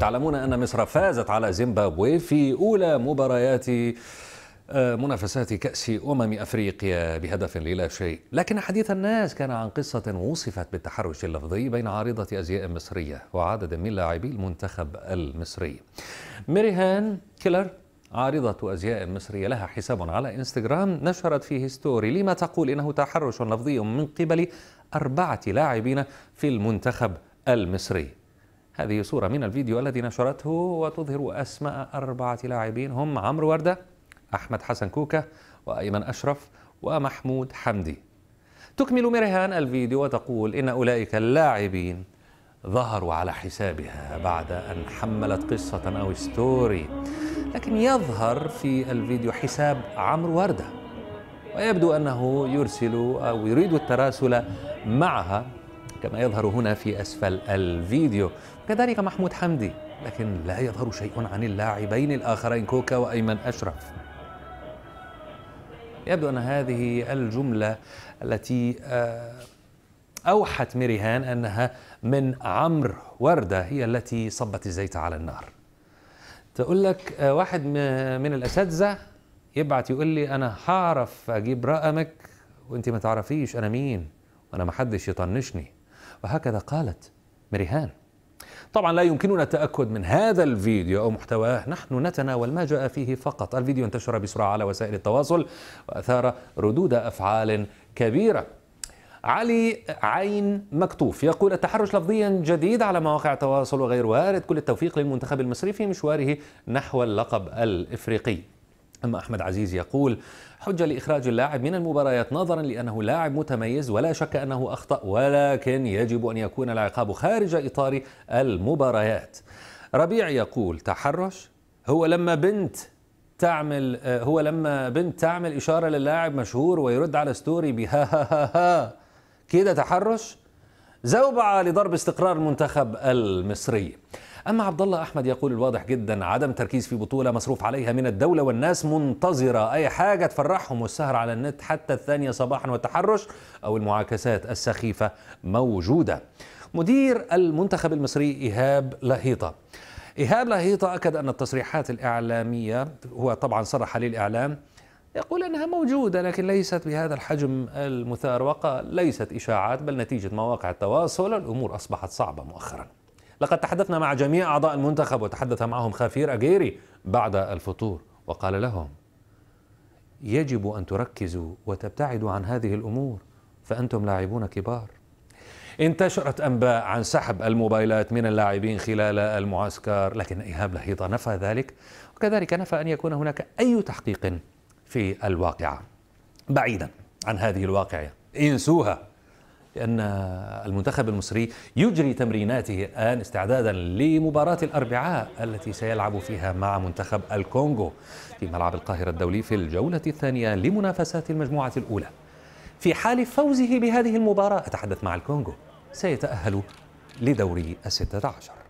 تعلمون أن مصر فازت على زيمبابوي في أولى مباريات آه، منافسات كأس أمم أفريقيا بهدف للا شيء لكن حديث الناس كان عن قصة وصفت بالتحرش اللفظي بين عارضة أزياء مصرية وعدد من لاعبي المنتخب المصري ميريهان كيلر عارضة أزياء مصرية لها حساب على إنستغرام نشرت فيه ستوري لما تقول إنه تحرش لفظي من قبل أربعة لاعبين في المنتخب المصري هذه صورة من الفيديو الذي نشرته وتظهر أسماء أربعة لاعبين هم عمرو وردة أحمد حسن كوكا وأيمن أشرف ومحمود حمدي تكمل مرهان الفيديو وتقول إن أولئك اللاعبين ظهروا على حسابها بعد أن حملت قصة أو ستوري لكن يظهر في الفيديو حساب عمرو وردة ويبدو أنه يرسل أو يريد التراسل معها كما يظهر هنا في أسفل الفيديو كذلك محمود حمدي لكن لا يظهر شيء عن اللاعبين الآخرين كوكا وأيمن أشرف يبدو أن هذه الجملة التي آه، أوحت ميريهان أنها من عمرو وردة هي التي صبت الزيت على النار تقول لك آه، واحد من الأساتذة يبعت يقول لي أنا هعرف أجيب رقمك وأنت ما تعرفيش أنا مين وأنا حدش يطنشني وهكذا قالت مريهان طبعا لا يمكننا التأكد من هذا الفيديو أو محتواه نحن نتناول ما جاء فيه فقط الفيديو انتشر بسرعة على وسائل التواصل وأثار ردود أفعال كبيرة علي عين مكتوف يقول التحرش لفظيا جديد على مواقع التواصل وغير وارد كل التوفيق للمنتخب المصري في مشواره نحو اللقب الإفريقي أما أحمد عزيز يقول حجة لإخراج اللاعب من المباريات نظرا لأنه لاعب متميز ولا شك أنه أخطأ ولكن يجب أن يكون العقاب خارج إطار المباريات ربيع يقول تحرش هو لما بنت تعمل آه، هو لما بنت تعمل إشارة للاعب مشهور ويرد على ستوري بها ها ها ها كده تحرش زوبعة لضرب استقرار المنتخب المصري أما عبد الله أحمد يقول الواضح جدا عدم تركيز في بطولة مصروف عليها من الدولة والناس منتظرة أي حاجة تفرحهم والسهر على النت حتى الثانية صباحا والتحرش أو المعاكسات السخيفة موجودة مدير المنتخب المصري إيهاب لهيطة إيهاب لهيطة أكد أن التصريحات الإعلامية هو طبعا صرح للإعلام يقول أنها موجودة لكن ليست بهذا الحجم المثار وقال ليست إشاعات بل نتيجة مواقع التواصل الأمور أصبحت صعبة مؤخراً لقد تحدثنا مع جميع أعضاء المنتخب وتحدث معهم خافير أجيري بعد الفطور وقال لهم يجب أن تركزوا وتبتعدوا عن هذه الأمور فأنتم لاعبون كبار انتشرت أنباء عن سحب الموبايلات من اللاعبين خلال المعسكر لكن إيهاب لهيطة نفى ذلك وكذلك نفى أن يكون هناك أي تحقيق في الواقعة بعيدا عن هذه الواقعة انسوها لأن المنتخب المصري يجري تمريناته الآن استعدادا لمباراة الأربعاء التي سيلعب فيها مع منتخب الكونغو في ملعب القاهرة الدولي في الجولة الثانية لمنافسات المجموعة الأولى في حال فوزه بهذه المباراة أتحدث مع الكونغو سيتأهل لدوري الستة عشر